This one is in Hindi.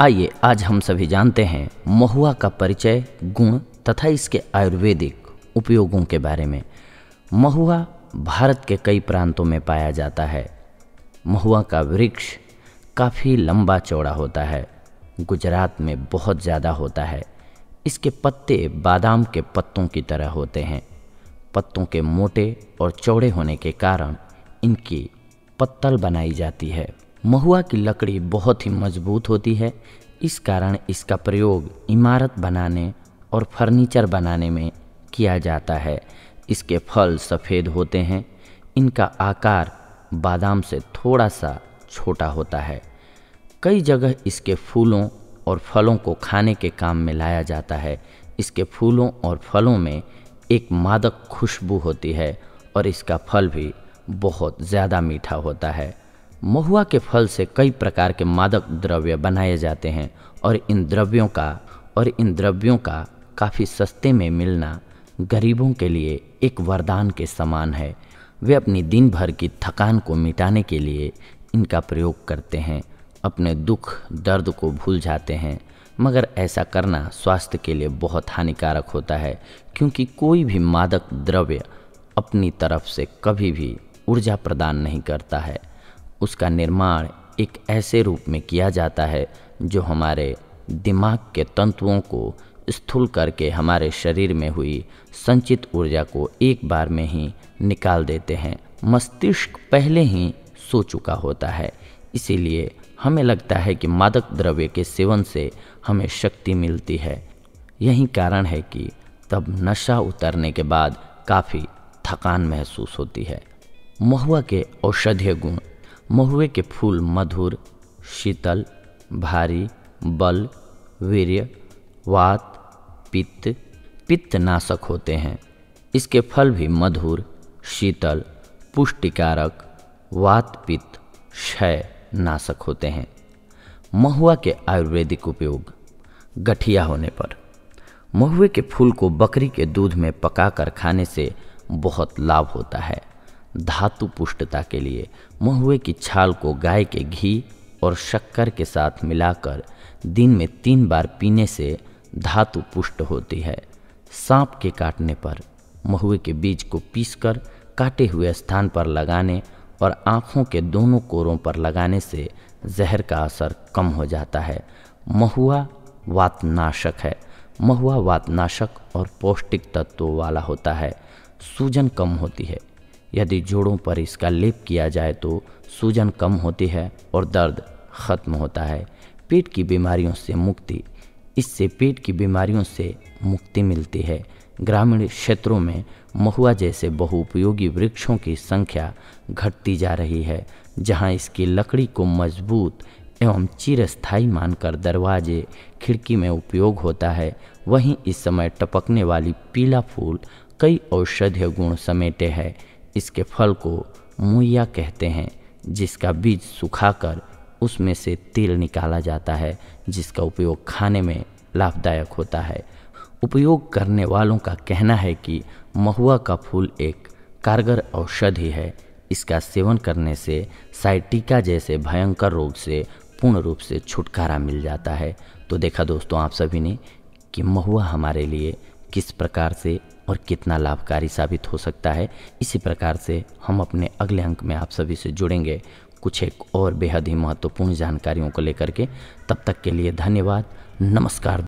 आइए आज हम सभी जानते हैं महुआ का परिचय गुण तथा इसके आयुर्वेदिक उपयोगों के बारे में महुआ भारत के कई प्रांतों में पाया जाता है महुआ का वृक्ष काफ़ी लंबा चौड़ा होता है गुजरात में बहुत ज़्यादा होता है इसके पत्ते बादाम के पत्तों की तरह होते हैं पत्तों के मोटे और चौड़े होने के कारण इनकी पत्तल बनाई जाती है महुआ की लकड़ी बहुत ही मजबूत होती है इस कारण इसका प्रयोग इमारत बनाने और फर्नीचर बनाने में किया जाता है इसके फल सफ़ेद होते हैं इनका आकार बादाम से थोड़ा सा छोटा होता है कई जगह इसके फूलों और फलों को खाने के काम में लाया जाता है इसके फूलों और फलों में एक मादक खुशबू होती है और इसका फल भी बहुत ज़्यादा मीठा होता है महुआ के फल से कई प्रकार के मादक द्रव्य बनाए जाते हैं और इन द्रव्यों का और इन द्रव्यों का काफ़ी सस्ते में मिलना गरीबों के लिए एक वरदान के समान है वे अपनी दिन भर की थकान को मिटाने के लिए इनका प्रयोग करते हैं अपने दुख दर्द को भूल जाते हैं मगर ऐसा करना स्वास्थ्य के लिए बहुत हानिकारक होता है क्योंकि कोई भी मादक द्रव्य अपनी तरफ से कभी भी ऊर्जा प्रदान नहीं करता है उसका निर्माण एक ऐसे रूप में किया जाता है जो हमारे दिमाग के तंतुओं को स्थूल करके हमारे शरीर में हुई संचित ऊर्जा को एक बार में ही निकाल देते हैं मस्तिष्क पहले ही सो चुका होता है इसीलिए हमें लगता है कि मादक द्रव्य के सेवन से हमें शक्ति मिलती है यही कारण है कि तब नशा उतरने के बाद काफ़ी थकान महसूस होती है महुआ के औषधीय गुण महुए के फूल मधुर शीतल भारी बल वीर्य वात पित्त पित्तनाशक होते हैं इसके फल भी मधुर शीतल पुष्टिकारक वात पित्त क्षय नाशक होते हैं महुआ के आयुर्वेदिक उपयोग गठिया होने पर महुए के फूल को बकरी के दूध में पकाकर खाने से बहुत लाभ होता है धातु पुष्टता के लिए महुए की छाल को गाय के घी और शक्कर के साथ मिलाकर दिन में तीन बार पीने से धातु पुष्ट होती है सांप के काटने पर महुए के बीज को पीसकर काटे हुए स्थान पर लगाने और आँखों के दोनों कोरों पर लगाने से जहर का असर कम हो जाता है महुआ वातनाशक है महुआ वातनाशक और पौष्टिक तत्वों वाला होता है सूजन कम होती है यदि जोड़ों पर इसका लेप किया जाए तो सूजन कम होती है और दर्द ख़त्म होता है पेट की बीमारियों से मुक्ति इससे पेट की बीमारियों से मुक्ति मिलती है ग्रामीण क्षेत्रों में महुआ जैसे बहुउपयोगी वृक्षों की संख्या घटती जा रही है जहां इसकी लकड़ी को मजबूत एवं चिरस्थायी मानकर दरवाजे खिड़की में उपयोग होता है वहीं इस समय टपकने वाली पीला फूल कई औषधीय गुण समेटे हैं इसके फल को मुइया कहते हैं जिसका बीज सुखाकर उसमें से तेल निकाला जाता है जिसका उपयोग खाने में लाभदायक होता है उपयोग करने वालों का कहना है कि महुआ का फूल एक कारगर औषधि है इसका सेवन करने से साइटिका जैसे भयंकर रोग से पूर्ण रूप से छुटकारा मिल जाता है तो देखा दोस्तों आप सभी ने कि महुआ हमारे लिए किस प्रकार से और कितना लाभकारी साबित हो सकता है इसी प्रकार से हम अपने अगले अंक में आप सभी से जुड़ेंगे कुछ एक और बेहद ही महत्वपूर्ण जानकारियों को लेकर के तब तक के लिए धन्यवाद नमस्कार